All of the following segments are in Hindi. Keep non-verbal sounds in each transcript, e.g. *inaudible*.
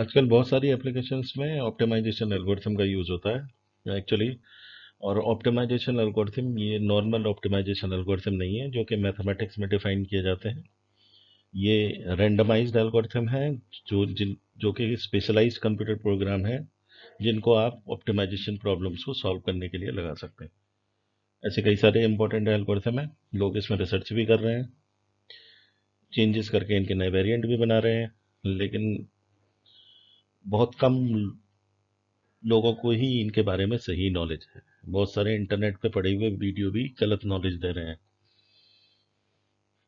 आजकल बहुत सारी एप्लीकेशंस में ऑप्टिमाइजेशन एल्गोरिथम का यूज़ होता है एक्चुअली और ऑप्टिमाइजेशन एल्गोरिथम ये नॉर्मल ऑप्टिमाइजेशन एल्गोरिथम नहीं है जो कि मैथमेटिक्स में डिफाइन किए जाते हैं ये रेंडमाइज्ड एल्गोरिथम है जो जिन जो कि स्पेशलाइज कंप्यूटर प्रोग्राम है जिनको आप ऑप्टिमाइजेशन प्रॉब्लम्स को सॉल्व करने के लिए लगा सकते हैं ऐसे कई सारे इंपॉर्टेंट एल्गोरिथम हैं लोग इसमें रिसर्च भी कर रहे हैं चेंजेस करके इनके नए वेरिएंट भी बना रहे हैं लेकिन बहुत कम लोगों को ही इनके बारे में सही नॉलेज है बहुत सारे इंटरनेट पे पड़े हुए वीडियो भी गलत नॉलेज दे रहे हैं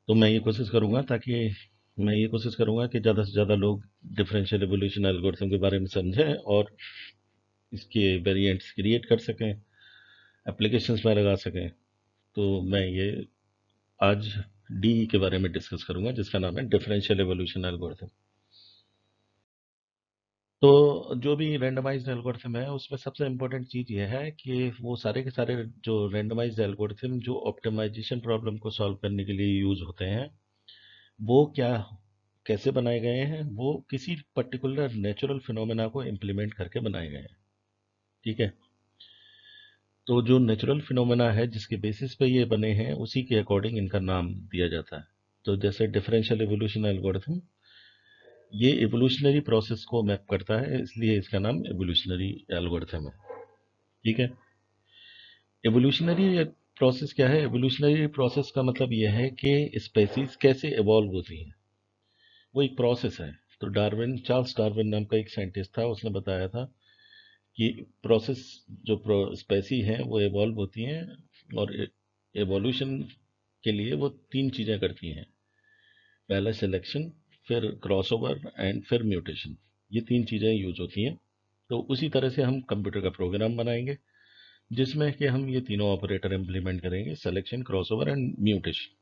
तो मैं ये कोशिश करूँगा ताकि मैं ये कोशिश करूँगा कि ज़्यादा से ज़्यादा लोग डिफरेंशियल रेवोल्यूशन एल्गोरिथम के बारे में समझें और इसके वेरिएंट्स क्रिएट कर सकें एप्लीकेशंस में लगा सकें तो मैं ये आज डी के बारे में डिस्कस करूँगा जिसका नाम है डिफरेंशियल एवोल्यूशन एल्गोरिथम तो जो भी रेंडमाइज एल्गोरिथम है उसमें सबसे इम्पोर्टेंट चीज़ यह है कि वो सारे के सारे जो रेंडमाइज एल्गोरिथम जो ऑप्टिमाइजेशन प्रॉब्लम को सॉल्व करने के लिए यूज होते हैं वो क्या कैसे बनाए गए हैं वो किसी पर्टिकुलर नेचुरल फिनोमेना को इम्प्लीमेंट करके बनाए गए हैं ठीक है तो जो नेचुरल फिनोमेना है जिसके बेसिस पे ये बने हैं उसी के अकॉर्डिंग इनका नाम दिया जाता है तो जैसे डिफरेंशियल एवोल्यूशन एल्गोरिथम ये एवोल्यूशनरी प्रोसेस को मैप करता है इसलिए इसका नाम एवोल्यूशनरी एल्गोरिथम है ठीक है एवोल्यूशनरी प्रोसेस क्या है एवोल्यूशनरी प्रोसेस का मतलब यह है कि स्पेसीज कैसे इवॉल्व होती हैं वो एक प्रोसेस है तो डार्विन चार्ल्स डार्विन नाम का एक साइंटिस्ट था उसने बताया था कि प्रोसेस जो प्रो, स्पेसी हैं वो एवॉल्व होती हैं और एवोल्यूशन के लिए वो तीन चीज़ें करती हैं पहला सिलेक्शन फिर क्रॉसओवर एंड फिर म्यूटेशन ये तीन चीज़ें यूज होती हैं तो उसी तरह से हम कंप्यूटर का प्रोग्राम बनाएंगे जिसमें कि हम ये तीनों ऑपरेटर इम्प्लीमेंट करेंगे क्रॉस क्रॉसओवर एंड म्यूटेशन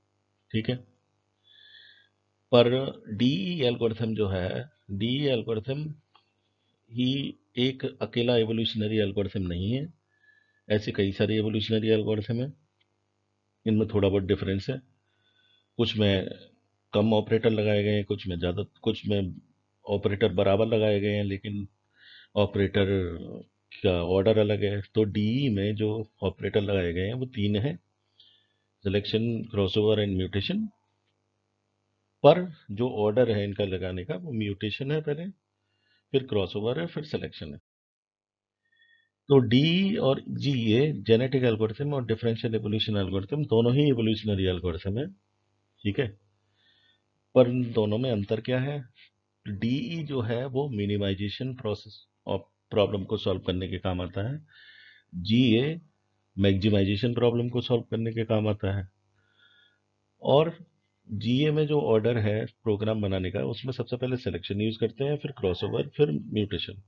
ठीक है पर डी एल्गोरिथम e e जो है डी एल्गोरिथम e ही एक अकेला एवोल्यूशनरी एल्गोरिथम नहीं है ऐसे कई सारे एवोल्यूशनरी एल्गोरिथम हैं इनमें थोड़ा बहुत डिफरेंस है कुछ में कम ऑपरेटर लगाए गए हैं कुछ में ज़्यादा कुछ में ऑपरेटर बराबर लगाए गए हैं लेकिन ऑपरेटर का ऑर्डर अलग है तो डी e में जो ऑपरेटर लगाए गए हैं वो तीन है सिलेक्शन क्रॉसओवर एंड म्यूटेशन पर जो ऑर्डर है इनका लगाने का वो म्यूटेशन है पहले फिर क्रॉसओवर है फिर सिलेक्शन है तो डी e और जी ये जेनेटिक एल्गोरिथम और डिफरेंशियल एवोल्यूशन एल्गोरिथम दोनों ही एवोल्यूशनरी एल्गोरिथम है ठीक है पर इन दोनों में अंतर क्या है डी e जो है वो मिनिमाइजेशन प्रोसेस ऑफ प्रॉब्लम को सॉल्व करने के काम आता है जी ए मैक्जिमाइजेशन प्रॉब्लम को सॉल्व करने के काम आता है और जी ए में जो ऑर्डर है प्रोग्राम बनाने का उसमें सबसे पहले सिलेक्शन यूज़ करते हैं फिर क्रॉसओवर फिर म्यूटेशन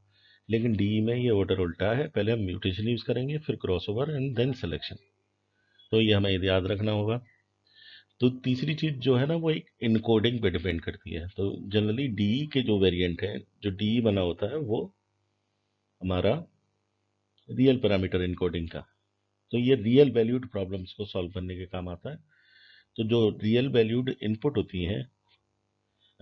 लेकिन डी e में ये ऑर्डर उल्टा है पहले हम म्यूटेशन यूज़ करेंगे फिर क्रॉसओवर एंड देन सिलेक्शन तो ये हमें याद रखना होगा तो तीसरी चीज़ जो है ना वो एक इनकोडिंग पे डिपेंड करती है तो जनरली डी के जो वेरिएंट हैं जो डी बना होता है वो हमारा रियल पैरामीटर इनकोडिंग का तो ये रियल वैल्यूड प्रॉब्लम्स को सॉल्व करने के काम आता है तो जो रियल वैल्यूड इनपुट होती हैं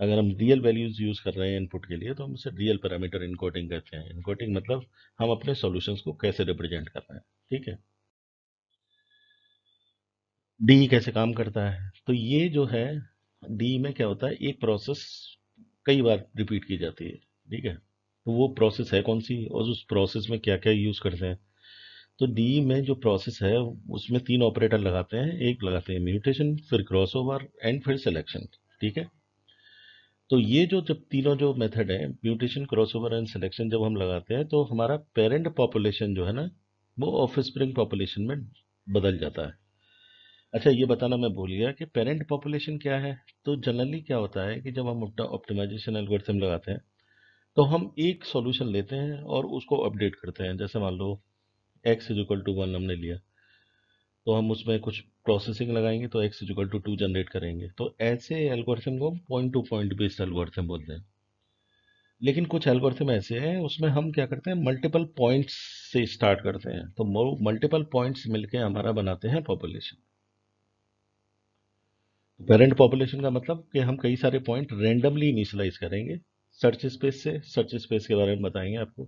अगर हम रियल वैल्यूज़ यूज़ कर रहे हैं इनपुट के लिए तो हम उसे रियल पैरामीटर इनकोडिंग कहते हैं इनकोडिंग मतलब हम अपने सॉल्यूशंस को कैसे रिप्रेजेंट कर रहे हैं ठीक है डी कैसे काम करता है तो ये जो है डी में क्या होता है एक प्रोसेस कई बार रिपीट की जाती है ठीक है तो वो प्रोसेस है कौन सी और उस प्रोसेस में क्या क्या यूज़ करते हैं तो डी में जो प्रोसेस है उसमें तीन ऑपरेटर लगाते हैं एक लगाते हैं म्यूटेशन फिर क्रॉस ओवर एंड फिर सिलेक्शन ठीक है तो ये जो जब तीनों जो मेथड है mutation crossover and selection जब हम लगाते हैं तो हमारा पेरेंट पॉपुलेशन जो है ना वो ऑफ स्प्रिंग पॉपुलेशन में बदल जाता है अच्छा ये बताना मैं भूल गया कि पेरेंट पॉपुलेशन क्या है तो जनरली क्या होता है कि जब हम ऑप्टिमाइजेशन एल्गोरिथम लगाते हैं तो हम एक सॉल्यूशन लेते हैं और उसको अपडेट करते हैं जैसे मान लो x is equal to one हमने लिया तो हम उसमें कुछ प्रोसेसिंग लगाएंगे तो x is equal to two generate करेंगे तो ऐसे एल्गोरिथम को point to point based algorithm बोलते हैं लेकिन कुछ एल्गोरिथम ऐसे हैं उसमें हम क्या करते हैं मल्टीपल पॉइंट्स से स्टार्ट करते हैं तो मल्टीपल पॉइंट्स मिलकर हमारा बनाते हैं पॉपुलेशन पेरेंट पॉपुलेशन का मतलब कि हम कई सारे पॉइंट रेंडमली इनिशलाइज करेंगे सर्च स्पेस से सर्च स्पेस के बारे में बताएंगे आपको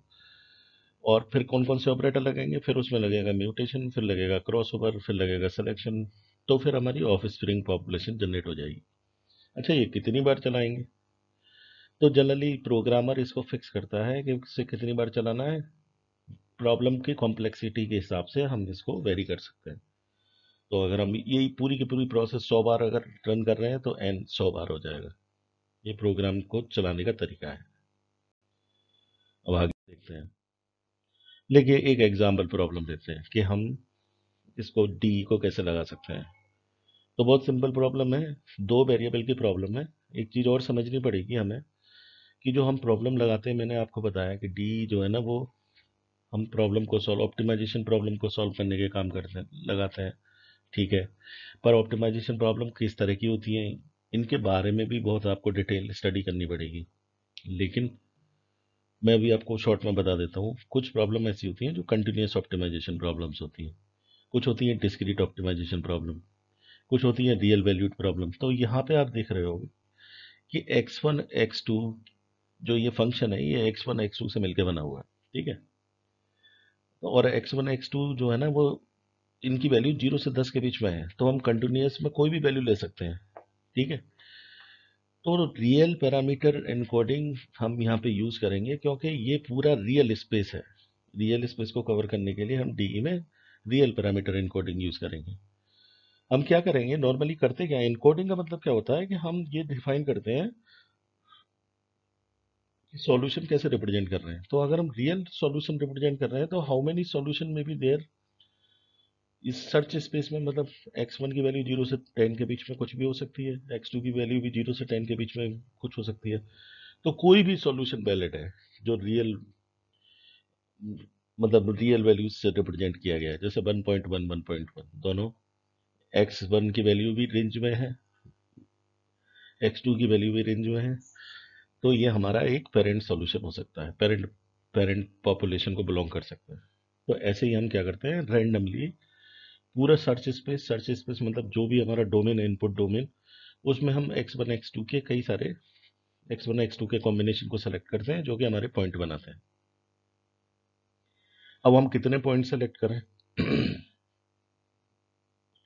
और फिर कौन कौन से ऑपरेटर लगेंगे फिर उसमें लगेगा म्यूटेशन फिर लगेगा क्रॉस ओवर फिर लगेगा सिलेक्शन तो फिर हमारी ऑफ स्प्रिंग पॉपुलेशन जनरेट हो जाएगी अच्छा ये कितनी बार चलाएंगे तो जनरली प्रोग्रामर इसको फिक्स करता है कि इससे कितनी बार चलाना है प्रॉब्लम की कॉम्प्लेक्सिटी के हिसाब से हम इसको वेरी कर सकते हैं तो अगर हम यही पूरी की पूरी प्रोसेस सौ बार अगर रन कर रहे हैं तो एन सौ बार हो जाएगा ये प्रोग्राम को चलाने का तरीका है अब आगे देखते हैं देखिए एक एग्जाम्पल प्रॉब्लम देते हैं कि हम इसको डी को कैसे लगा सकते हैं तो बहुत सिंपल प्रॉब्लम है दो वेरिएबल की प्रॉब्लम है एक चीज़ और समझनी पड़ेगी हमें कि जो हम प्रॉब्लम लगाते हैं मैंने आपको बताया कि डी जो है ना वो हम प्रॉब्लम को सॉल्व ऑप्टिमाइजेशन प्रॉब्लम को सॉल्व करने के काम करते हैं लगाते हैं ठीक है पर ऑप्टिमाइजेशन प्रॉब्लम किस तरह की होती है इनके बारे में भी बहुत आपको डिटेल स्टडी करनी पड़ेगी लेकिन मैं अभी आपको शॉर्ट में बता देता हूँ कुछ प्रॉब्लम ऐसी होती हैं जो कंटिन्यूस ऑप्टिमाइजेशन प्रॉब्लम्स होती हैं कुछ होती हैं डिस्क्रीट ऑप्टिमाइजेशन प्रॉब्लम कुछ होती हैं रियल वैल्यूड प्रॉब्लम तो यहाँ पे आप देख रहे हो कि x1 x2 जो ये फंक्शन है ये x1 x2 से मिलकर बना हुआ है ठीक है और x1 x2 जो है ना वो इनकी वैल्यू जीरो से दस के बीच में है तो हम कंटिन्यूस में कोई भी वैल्यू ले सकते हैं ठीक है तो रियल पैरामीटर एनकोडिंग हम यहाँ पे यूज़ करेंगे क्योंकि ये पूरा रियल स्पेस है रियल स्पेस को कवर करने के लिए हम डी e में रियल पैरामीटर एनकोडिंग यूज़ करेंगे हम क्या करेंगे नॉर्मली करते क्या इनकोडिंग एनकोडिंग का मतलब क्या होता है कि हम ये डिफाइन करते हैं सोल्यूशन सॉल्यूशन कैसे रिप्रेजेंट कर रहे हैं तो अगर हम रियल सॉल्यूशन रिप्रेजेंट कर रहे हैं तो हाउ मेनी सॉल्यूशन में भी देर इस सर्च स्पेस में मतलब एक्स वन की वैल्यू जीरो से टेन के बीच में कुछ भी हो सकती है एक्स टू की वैल्यू भी जीरो से टेन के बीच में कुछ हो सकती है तो कोई भी सॉल्यूशन वैलिड है जो रियल मतलब रियल वैल्यूज से रिप्रेजेंट किया गया है जैसे one point one one point one दोनों एक्स वन की वैल्यू भी रेंज में है एक्स टू की वैल्यू भी रेंज में है तो ये हमारा एक पेरेंट सॉल्यूशन हो सकता है पेरेंट पेरेंट पॉपुलेशन को बिलोंग कर सकता है तो ऐसे ही हम क्या करते हैं रैंडमली पूरा सर्च स्पेस सर्च स्पेस मतलब जो भी हमारा डोमेन है इनपुट डोमेन उसमें हम एक्स वन एक्स टू के कई सारे एक्स वन एक्स टू के कॉम्बिनेशन को सेलेक्ट करते हैं जो कि हमारे पॉइंट बनाते हैं अब हम कितने पॉइंट सेलेक्ट करें *clears throat*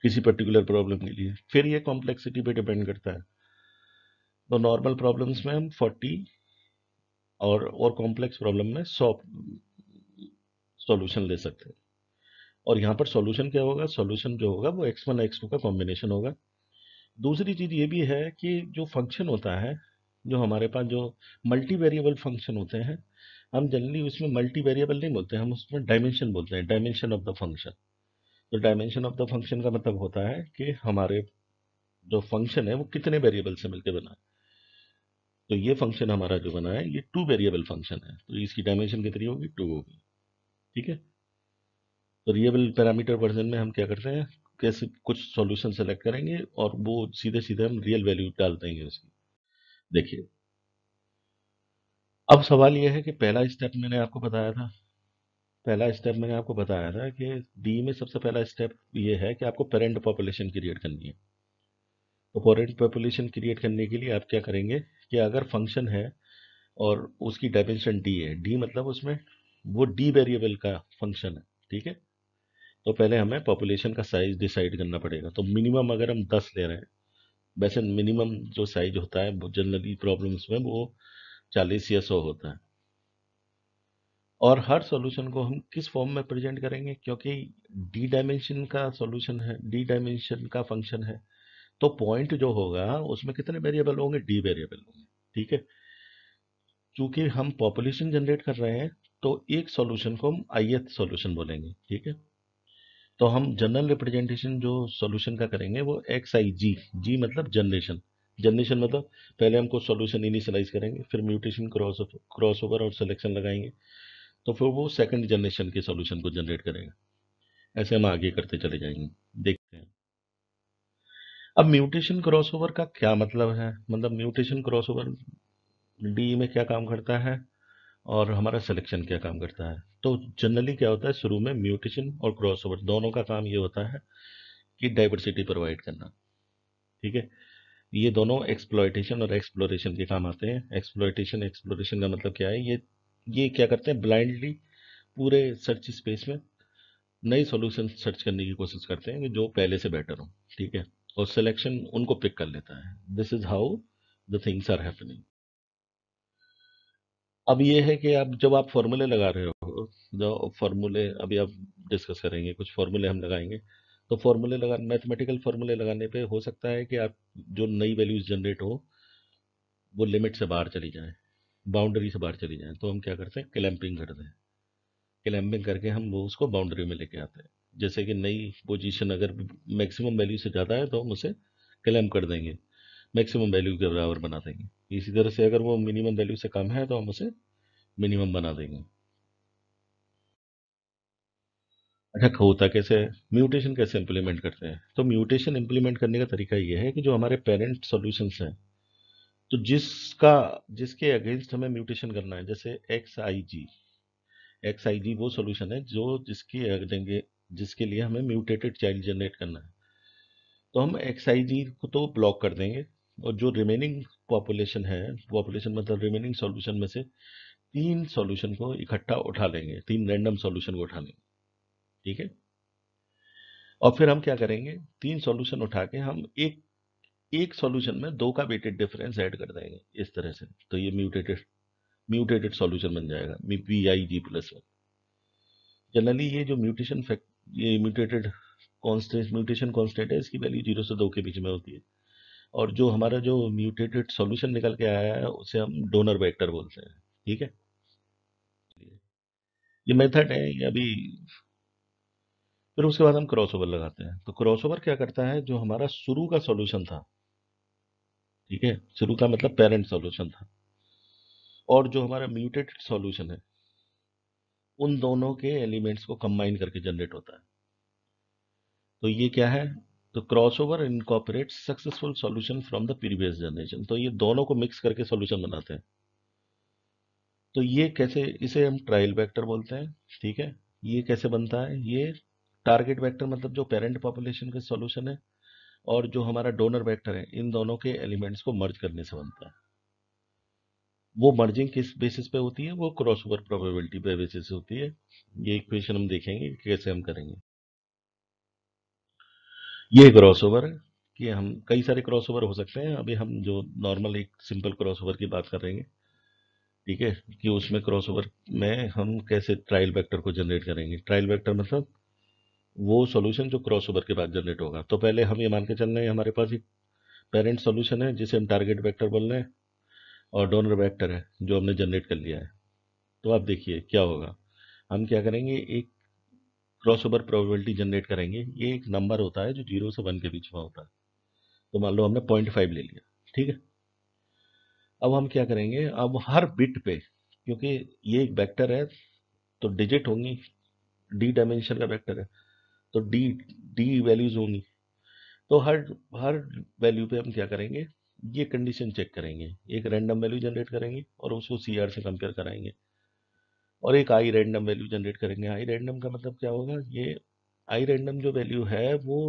किसी पर्टिकुलर प्रॉब्लम के लिए फिर ये कॉम्प्लेक्सिटी पे डिपेंड करता है तो नॉर्मल प्रॉब्लम्स में हम 40 और और कॉम्प्लेक्स प्रॉब्लम में 100 सॉल्यूशन ले सकते हैं और यहाँ पर सॉल्यूशन क्या होगा सॉल्यूशन जो होगा वो एक्स वन एक्स टू का कॉम्बिनेशन होगा दूसरी चीज़ ये भी है कि जो फंक्शन होता है जो हमारे पास जो मल्टी वेरिएबल फंक्शन होते हैं हम जनरली उसमें मल्टी वेरिएबल नहीं बोलते हम उसमें डायमेंशन बोलते हैं डायमेंशन ऑफ द फंक्शन तो डायमेंशन ऑफ द फंक्शन का मतलब होता है कि हमारे जो फंक्शन है वो कितने वेरिएबल से मिलकर बना है तो ये फंक्शन हमारा जो बना है ये टू वेरिएबल फंक्शन है तो इसकी डायमेंशन कितनी होगी टू होगी ठीक है रियबल पैरामीटर वर्जन में हम क्या करते हैं कैसे कुछ सॉल्यूशन सेलेक्ट करेंगे और वो सीधे सीधे हम रियल वैल्यू डाल देंगे उसकी देखिए अब सवाल यह है कि पहला स्टेप मैंने आपको बताया था पहला स्टेप मैंने आपको बताया था कि डी में सबसे पहला स्टेप ये है कि आपको पेरेंट पॉपुलेशन क्रिएट करनी है तो पेरेंट पॉपुलेशन क्रिएट करने के लिए आप क्या करेंगे कि अगर फंक्शन है और उसकी डायमेंशन डी है डी मतलब उसमें वो डी वेरिएबल का फंक्शन है ठीक है तो पहले हमें पॉपुलेशन का साइज डिसाइड करना पड़ेगा तो मिनिमम अगर हम दस ले रहे हैं वैसे मिनिमम जो साइज होता है जनरली प्रॉब्लम्स में वो चालीस या सौ होता है और हर सॉल्यूशन को हम किस फॉर्म में प्रेजेंट करेंगे क्योंकि डी डायमेंशन का सॉल्यूशन है डी डायमेंशन का फंक्शन है तो पॉइंट जो होगा उसमें कितने वेरिएबल होंगे डी वेरिएबल होंगे ठीक है चूंकि हम पॉपुलेशन जनरेट कर रहे हैं तो एक सॉल्यूशन को हम आई सॉल्यूशन बोलेंगे ठीक है तो हम जनरल रिप्रेजेंटेशन जो सॉल्यूशन का करेंगे वो एक्स आई जी जी मतलब जनरेशन जनरेशन मतलब पहले हमको सॉल्यूशन इनिशलाइज करेंगे फिर म्यूटेशन क्रॉस क्रॉस ओवर और सिलेक्शन लगाएंगे तो फिर वो सेकंड जनरेशन के सॉल्यूशन को जनरेट करेगा ऐसे हम आगे करते चले जाएंगे देखते हैं अब म्यूटेशन क्रॉस ओवर का क्या मतलब है मतलब म्यूटेशन क्रॉस ओवर डी में क्या काम करता है और हमारा सिलेक्शन क्या काम करता है तो जनरली क्या होता है शुरू में म्यूटेशन और क्रॉस ओवर दोनों का काम ये होता है कि डाइवर्सिटी प्रोवाइड करना ठीक है ये दोनों एक्सप्लोइटेशन और एक्सप्लोरेशन के काम आते हैं एक्सप्लोइटेशन एक्सप्लोरेशन का मतलब क्या है ये ये क्या करते हैं ब्लाइंडली पूरे सर्च स्पेस में नई सोल्यूशन सर्च करने की कोशिश करते हैं जो पहले से बेटर हो ठीक है और सिलेक्शन उनको पिक कर लेता है this is how the things are happening अब ये है कि आप जब आप फॉर्मूले लगा रहे हो जो फॉर्मूले अभी आप डिस्कस करेंगे कुछ फॉर्मूले हम लगाएंगे तो फॉर्मूले लगा मैथमेटिकल फार्मूले लगाने पे हो सकता है कि आप जो नई वैल्यूज जनरेट हो वो लिमिट से बाहर चली जाएँ बाउंड्री से बाहर चली जाएँ तो हम क्या करते हैं क्लैम्पिंग कर दें क्लैम्पिंग करके हम वो उसको बाउंड्री में लेके आते हैं जैसे कि नई पोजीशन अगर मैक्सिमम वैल्यू से ज़्यादा है तो हम उसे क्लैम्प कर देंगे मैक्सिमम वैल्यू के बराबर बना देंगे इसी तरह से अगर वो मिनिमम वैल्यू से कम है तो हम उसे मिनिमम बना देंगे अच्छा होता कैसे है म्यूटेशन कैसे इम्प्लीमेंट करते हैं तो म्यूटेशन इम्प्लीमेंट करने का तरीका यह है कि जो हमारे पेरेंट सोल्यूशन हैं तो जिसका जिसके अगेंस्ट हमें म्यूटेशन करना है जैसे एक्स आई जी एक्स आई जी वो सोल्यूशन है जो जिसकी जिसके लिए हमें म्यूटेटेड चाइल्ड जनरेट करना है तो हम एक्स आई जी को तो ब्लॉक कर देंगे और जो रिमेनिंग पॉपुलेशन है पॉपुलेशन मतलब रिमेनिंग सॉल्यूशन में से तीन सॉल्यूशन को इकट्ठा उठा लेंगे तीन रैंडम सॉल्यूशन को उठा लेंगे ठीक है और फिर हम क्या करेंगे तीन सॉल्यूशन उठा के हम एक एक सॉल्यूशन में दो का वेटेड डिफरेंस ऐड कर देंगे इस तरह से तो ये म्यूटेटेड म्यूटेटेड सॉल्यूशन बन जाएगा V I G plus one generally ये जो म्यूटेशन फैक्ट ये म्यूटेटेड कॉन्स्टेंट म्यूटेशन कॉन्स्टेंट है इसकी वैल्यू जीरो से दो के बीच में होती है और जो हमारा जो म्यूटेटेड सॉल्यूशन निकल के आया है उसे हम डोनर वेक्टर बोलते हैं ठीक है ये मेथड है ये अभी फिर उसके बाद हम क्रॉसओवर लगाते हैं तो क्रॉसओवर क्या करता है जो हमारा शुरू का सॉल्यूशन था ठीक है शुरू का मतलब पेरेंट सॉल्यूशन था और जो हमारा म्यूटेटेड सॉल्यूशन है उन दोनों के एलिमेंट्स को कंबाइन करके जनरेट होता है तो ये क्या है तो crossover incorporate successful solution from the previous generation तो ये दोनों को मिक्स करके सॉल्यूशन बनाते हैं तो ये कैसे इसे हम ट्रायल वेक्टर बोलते हैं ठीक है ये कैसे बनता है ये टारगेट वेक्टर मतलब जो पेरेंट पॉपुलेशन का सॉल्यूशन है और जो हमारा डोनर वेक्टर है इन दोनों के एलिमेंट्स को मर्ज करने से बनता है वो मर्जिंग किस बेसिस पे होती है वो क्रॉसओवर प्रोबेबिलिटी पे बेसिस होती है ये इक्वेशन हम देखेंगे कैसे हम करेंगे ये क्रॉसओवर ओवर कि हम कई सारे क्रॉसओवर हो सकते हैं अभी हम जो नॉर्मल एक सिंपल क्रॉसओवर की बात कर रहे हैं ठीक है कि उसमें क्रॉसओवर में हम कैसे ट्रायल वेक्टर को जनरेट करेंगे ट्रायल वेक्टर मतलब वो सॉल्यूशन जो क्रॉसओवर के बाद जनरेट होगा तो पहले हम ये मान के चल रहे हैं हमारे पास एक पेरेंट सोल्यूशन है जिसे हम टारगेट वैक्टर बोल रहे हैं और डोनर वैक्टर है जो हमने जनरेट कर लिया है तो आप देखिए क्या होगा हम क्या करेंगे एक क्रॉसओवर प्रोबेबिलिटी जनरेट करेंगे ये एक नंबर होता है जो जीरो से वन के बीच में होता है तो मान लो हमने पॉइंट फाइव ले लिया ठीक है अब हम क्या करेंगे अब हर बिट पे क्योंकि ये एक वेक्टर है तो डिजिट होंगी डी डायमेंशन का वेक्टर है तो डी डी वैल्यूज होंगी तो हर हर वैल्यू पे हम क्या करेंगे ये कंडीशन चेक करेंगे एक रैंडम वैल्यू जनरेट करेंगे और उसको सी आर से कंपेयर कराएंगे और एक आई रैंडम वैल्यू जनरेट करेंगे आई रैंडम का मतलब क्या होगा ये आई रैंडम जो वैल्यू है वो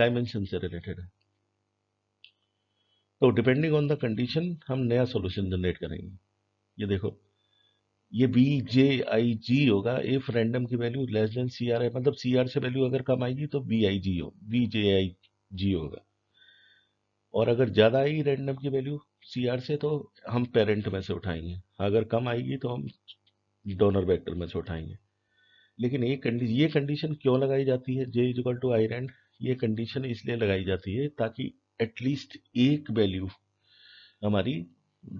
डायमेंशन से रिलेटेड है तो डिपेंडिंग ऑन द कंडीशन हम नया सॉल्यूशन जनरेट करेंगे ये देखो ये बी जे आई जी होगा इफ रैंडम की value less than C R है मतलब सी आर से वैल्यू अगर कम आएगी तो बी आई जी हो बी जे आई जी होगा और अगर ज़्यादा आई रैंडम की वैल्यू सी आर से तो हम पेरेंट में से उठाएंगे अगर कम आएगी तो हम डोनर वेक्टर में से उठाएंगे लेकिन एक कंडीशन ये कंडीशन क्यों लगाई जाती है J is equal to I rand ये कंडीशन इसलिए लगाई जाती है ताकि एटलीस्ट एक वैल्यू हमारी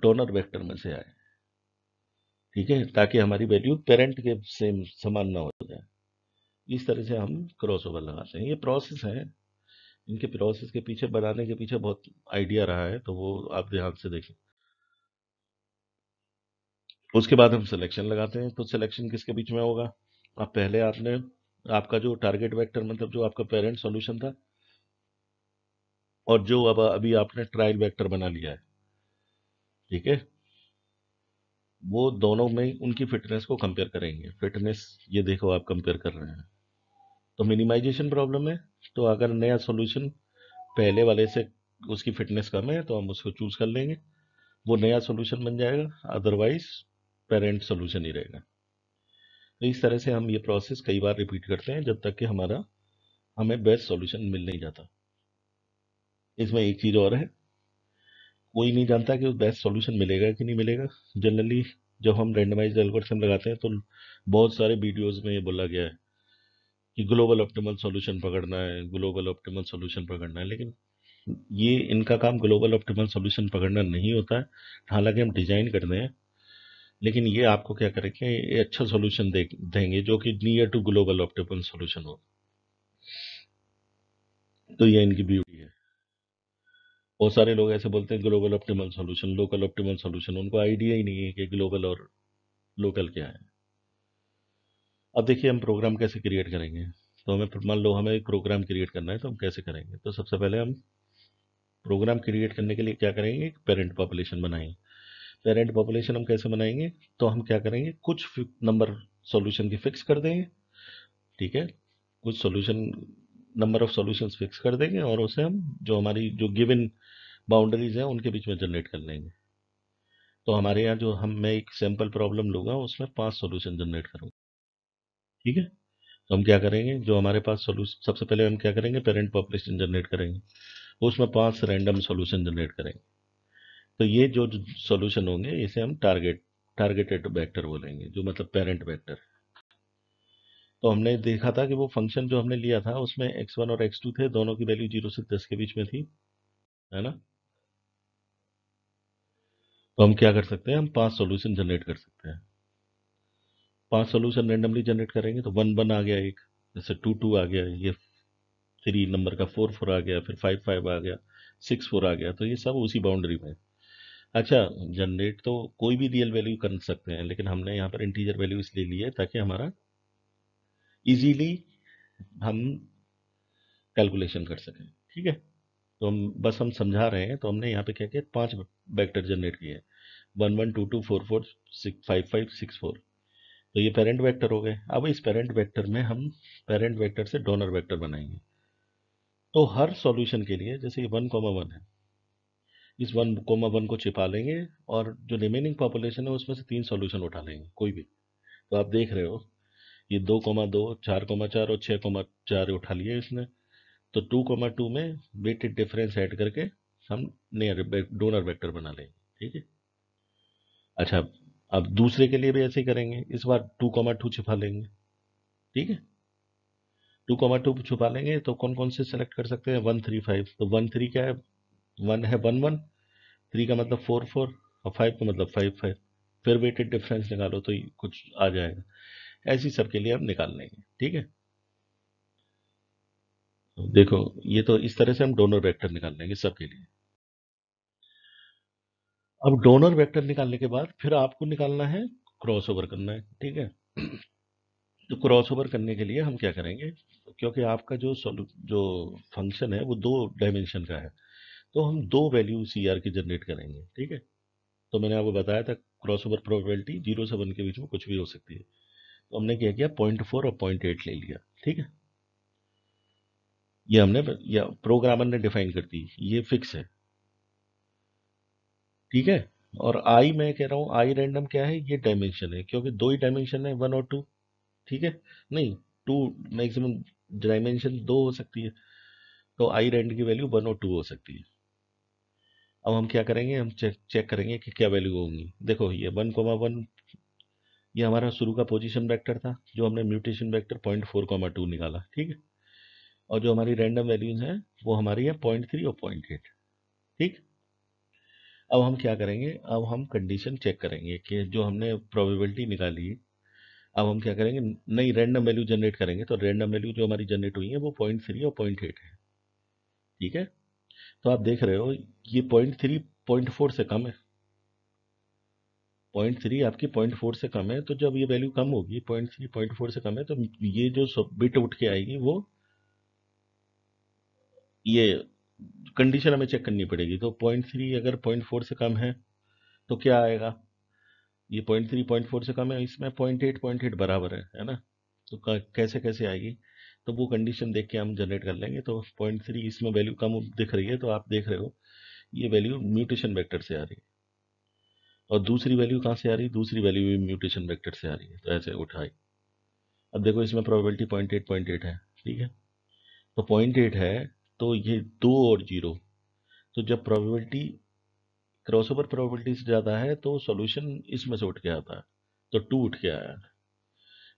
डोनर वेक्टर में से आए ठीक है ताकि हमारी वैल्यू पेरेंट के सेम समान ना हो जाए इस तरह से हम क्रॉस ओवर लगाते हैं ये प्रोसेस है इनके प्रोसेस के पीछे बनाने के पीछे बहुत आइडिया रहा है तो वो आप ध्यान से देखें उसके बाद हम सिलेक्शन लगाते हैं तो सिलेक्शन किसके बीच में होगा आप पहले आपने आपका जो टारगेट वेक्टर मतलब जो आपका पेरेंट सॉल्यूशन था और जो अब अभी आपने ट्रायल वेक्टर बना लिया है ठीक है वो दोनों में उनकी फिटनेस को कंपेयर करेंगे फिटनेस ये देखो आप कंपेयर कर रहे हैं तो मिनिमाइजेशन प्रॉब्लम है तो अगर नया सॉल्यूशन पहले वाले से उसकी फिटनेस कम है तो हम उसको चूज़ कर लेंगे वो नया सॉल्यूशन बन जाएगा अदरवाइज ट्रांसपेरेंट सोल्यूशन ही रहेगा तो इस तरह से हम ये प्रोसेस कई बार रिपीट करते हैं जब तक कि हमारा हमें बेस्ट सॉल्यूशन मिल नहीं जाता इसमें एक चीज़ और है कोई नहीं जानता कि बेस्ट सॉल्यूशन मिलेगा कि नहीं मिलेगा जनरली जब हम रेंडमाइज एल्गोरिथम लगाते हैं तो बहुत सारे वीडियोस में ये बोला गया है कि ग्लोबल ऑप्टिमल सॉल्यूशन पकड़ना है ग्लोबल ऑप्टिमल सॉल्यूशन पकड़ना है लेकिन ये इनका काम ग्लोबल ऑप्टिमल सॉल्यूशन पकड़ना नहीं होता है हालांकि हम डिज़ाइन करते हैं लेकिन ये आपको क्या करेंगे ये अच्छा सोल्यूशन दे, देंगे जो कि near to global optimal solution हो तो ये इनकी ब्यूटी है बहुत सारे लोग ऐसे बोलते हैं global optimal solution local optimal solution उनको आइडिया ही नहीं है कि ग्लोबल और लोकल क्या है अब देखिए हम प्रोग्राम कैसे क्रिएट करेंगे तो हमें मान लो हमें एक प्रोग्राम क्रिएट करना है तो हम कैसे करेंगे तो सबसे पहले हम प्रोग्राम क्रिएट करने के लिए क्या करेंगे एक पेरेंट पॉपुलेशन बनाएंगे पेरेंट पॉपुलेशन हम कैसे बनाएंगे तो हम क्या करेंगे कुछ नंबर सॉल्यूशन की फिक्स कर देंगे ठीक है कुछ solution number of solutions fix कर देंगे और उसे हम जो हमारी जो गिवन बाउंड्रीज हैं उनके बीच में जनरेट कर लेंगे तो हमारे यहाँ जो हम मैं एक सैम्पल प्रॉब्लम लूँगा उसमें पांच सोल्यूशन जनरेट करूँगा ठीक है तो हम क्या करेंगे जो हमारे पास सोल्यूशन सबसे पहले हम क्या करेंगे पेरेंट पॉपुलेशन जनरेट करेंगे उसमें पांच रैंडम सॉल्यूशन जनरेट करेंगे तो ये जो सॉल्यूशन होंगे इसे हम टारगेट टारगेटेड वेक्टर बोलेंगे जो मतलब पेरेंट वेक्टर तो हमने देखा था कि वो फंक्शन जो हमने लिया था उसमें x1 और x2 थे दोनों की वैल्यू जीरो से दस के बीच में थी है ना तो हम क्या कर सकते हैं हम पांच सॉल्यूशन जनरेट कर सकते हैं पांच सॉल्यूशन रेंडमली जनरेट करेंगे तो वन वन आ गया एक जैसे टू टू आ गया ये थ्री नंबर का फोर फोर आ गया फिर फाइव फाइव आ गया सिक्स फोर आ गया तो ये सब उसी बाउंड्री में अच्छा जनरेट तो कोई भी रियल वैल्यू कर सकते हैं लेकिन हमने यहाँ पर इंटीजर वैल्यू इसलिए ली है ताकि हमारा इजीली हम कैलकुलेशन कर सकें ठीक है तो हम बस हम समझा रहे हैं तो हमने यहाँ पे क्या किया पांच वेक्टर जनरेट किए one one two two four four six five five six four तो ये पेरेंट वेक्टर हो गए अब इस पेरेंट वेक्टर में हम पेरेंट वेक्टर से डोनर वेक्टर बनाएंगे तो हर सॉल्यूशन के लिए जैसे ये वन कॉमा वन है इस वन कोमा वन को छिपा लेंगे और जो रिमेनिंग पॉपुलेशन है उसमें से तीन सॉल्यूशन उठा लेंगे कोई भी तो आप देख रहे हो ये दो कोमा दो चार कोमा चार और छः कोमा चार उठा लिए इसने तो टू कोमा टू में वेटेड डिफरेंस ऐड करके हम नियर डोनर वेक्टर बना लेंगे ठीक है अच्छा अब दूसरे के लिए भी ऐसे ही करेंगे इस बार टू कोमा टू छिपा लेंगे ठीक है टू कोमा टू छुपा लेंगे तो कौन कौन से सेलेक्ट कर सकते हैं वन थ्री फाइव तो वन थ्री क्या है वन है वन वन थ्री का मतलब फोर फोर और फाइव का मतलब फाइव फाइव फिर वेटेड डिफरेंस निकालो तो कुछ आ जाएगा ऐसी सबके लिए हम निकाल लेंगे ठीक है तो देखो ये तो इस तरह से हम डोनर वेक्टर निकाल लेंगे सबके लिए अब डोनर वेक्टर निकालने के बाद फिर आपको निकालना है क्रॉस ओवर करना है ठीक है तो क्रॉस ओवर करने के लिए हम क्या करेंगे क्योंकि आपका जो जो फंक्शन है वो दो डायमेंशन का है तो हम दो वैल्यू सी आर की जनरेट करेंगे ठीक है तो मैंने आपको बताया था क्रॉस ओवर प्रोबेबिलिटी जीरो से वन के बीच में कुछ भी हो सकती है तो हमने क्या किया पॉइंट फोर और पॉइंट एट ले लिया ठीक है ये हमने या प्रोग्रामर ने डिफाइन कर दी ये फिक्स है ठीक है और आई मैं कह रहा हूँ आई रैंडम क्या है ये डायमेंशन है क्योंकि दो ही डायमेंशन है वन और टू ठीक है नहीं टू मैक्सिमम डायमेंशन दो हो सकती है तो आई रैंड की वैल्यू वन और टू हो सकती है अब हम क्या करेंगे हम चेक चेक करेंगे कि क्या वैल्यू होंगी देखो ये वन कोमा वन ये हमारा शुरू का पोजीशन वेक्टर था जो हमने mutation vector point four comma two निकाला ठीक है और जो हमारी रैंडम वैल्यूज हैं वो हमारी है पॉइंट थ्री और पॉइंट एट ठीक अब हम क्या करेंगे अब हम कंडीशन चेक करेंगे कि जो हमने प्रॉबिबिलिटी निकाली है अब हम क्या करेंगे नहीं रैंडम वैल्यू जनरेट करेंगे तो रैंडम वैल्यू जो हमारी जनरेट हुई है वो पॉइंट थ्री और पॉइंट एट है ठीक है तो आप देख रहे हो ये पॉइंट थ्री पॉइंट फोर से कम है पॉइंट थ्री आपकी पॉइंट फोर से कम है तो जब ये वैल्यू कम होगी पॉइंट थ्री पॉइंट फोर से कम है तो ये जो बिट उठ के आएगी वो ये कंडीशन हमें चेक करनी पड़ेगी तो पॉइंट थ्री अगर पॉइंट फोर से कम है तो क्या आएगा ये पॉइंट थ्री पॉइंट फोर से कम है इसमें पॉइंट एट पॉइंट एट बराबर है है ना तो कैसे कैसे आएगी तो वो कंडीशन देख के हम जनरेट कर लेंगे तो पॉइंट थ्री इसमें वैल्यू कम दिख रही है तो आप देख रहे हो ये वैल्यू म्यूटेशन वेक्टर से आ रही है और दूसरी वैल्यू कहाँ से आ रही है दूसरी वैल्यू भी म्यूटेशन वेक्टर से आ रही है तो ऐसे उठाई अब देखो इसमें probability point eight point eight है ठीक है तो पॉइंट एट है तो ये दो और जीरो तो जब प्रोबेबिलिटी क्रॉसओवर प्रोबेबिलिटी से ज़्यादा है तो सोल्यूशन इसमें से उठ के आता है तो टू उठ के आया है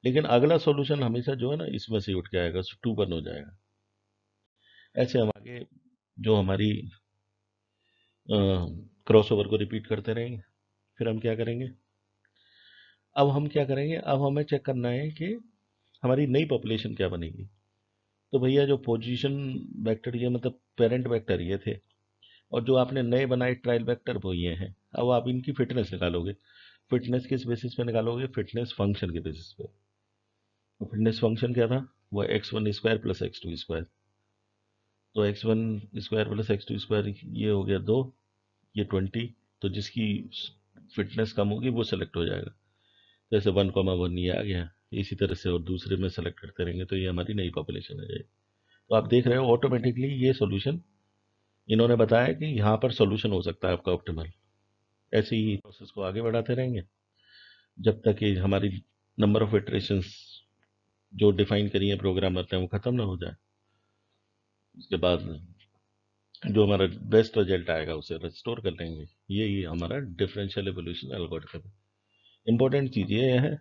लेकिन अगला सॉल्यूशन हमेशा जो है ना इसमें से उठ के आएगा टू वन हो जाएगा ऐसे हम आगे जो हमारी क्रॉसओवर को रिपीट करते रहेंगे फिर हम क्या करेंगे अब हम क्या करेंगे अब हमें चेक करना है कि हमारी नई पॉपुलेशन क्या बनेगी तो भैया जो पोजीशन बैक्टीरिया मतलब पेरेंट बैक्टीरिया थे और जो आपने नए बनाए ट्रायल वेक्टर वो ये हैं अब आप इनकी फिटनेस निकालोगे फिटनेस किस बेसिस पे निकालोगे फिटनेस फंक्शन के बेसिस पे तो फिटनेस फंक्शन क्या था वो x one square plus x two square तो x one square plus x two square ये हो गया दो ये ट्वेंटी तो जिसकी फिटनेस कम होगी वो सेलेक्ट हो जाएगा जैसे वन कॉमा वन ये आ गया इसी तरह से और दूसरे में सेलेक्ट करते रहेंगे तो ये हमारी नई पॉपुलेशन आ जाएगी तो आप देख रहे हो ऑटोमेटिकली ये सोल्यूशन इन्होंने बताया कि यहाँ पर सोल्यूशन हो सकता है आपका ऑप्टिमल ऐसे ही प्रोसेस को आगे बढ़ाते रहेंगे जब तक कि हमारी नंबर ऑफ इटरेशंस जो डिफाइन करी है करते हैं वो ख़त्म ना हो जाए उसके बाद जो हमारा बेस्ट रिजल्ट आएगा उसे रिस्टोर कर लेंगे यही हमारा डिफरेंशियल एवोल्यूशन एल्गोरिथम है इम्पोर्टेंट चीज़ ये है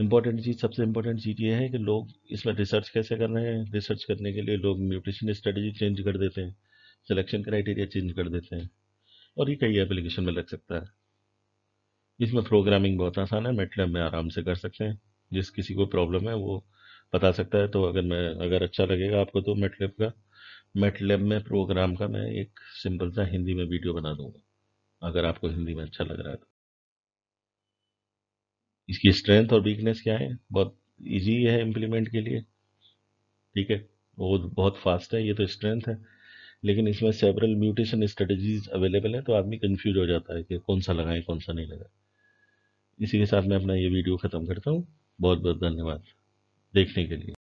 इम्पॉर्टेंट चीज़ सबसे इम्पोर्टेंट चीज़ ये है कि लोग इसमें रिसर्च कैसे कर रहे हैं रिसर्च करने के लिए लोग म्यूटेशन स्ट्रेटजी चेंज कर देते हैं सिलेक्शन क्राइटेरिया चेंज कर देते हैं और ये कई एप्लीकेशन में लग सकता है इसमें प्रोग्रामिंग बहुत आसान है मेटलैब में आराम से कर सकते हैं जिस किसी को प्रॉब्लम है वो बता सकता है तो अगर मैं अगर अच्छा लगेगा आपको तो मेटलेब का मेटलेब में प्रोग्राम का मैं एक सिंपल सा हिंदी में वीडियो बना दूंगा अगर आपको हिंदी में अच्छा लग रहा है तो इसकी स्ट्रेंथ और वीकनेस क्या है बहुत इजी है इम्प्लीमेंट के लिए ठीक है वो बहुत फास्ट है ये तो स्ट्रेंथ है लेकिन इसमें सेवरल म्यूटेशन स्ट्रेटजीज अवेलेबल है तो आदमी कंफ्यूज हो जाता है कि कौन सा लगाएं कौन सा नहीं लगाएं इसी के साथ मैं अपना ये वीडियो ख़त्म करता हूँ बहुत बहुत धन्यवाद देखने के लिए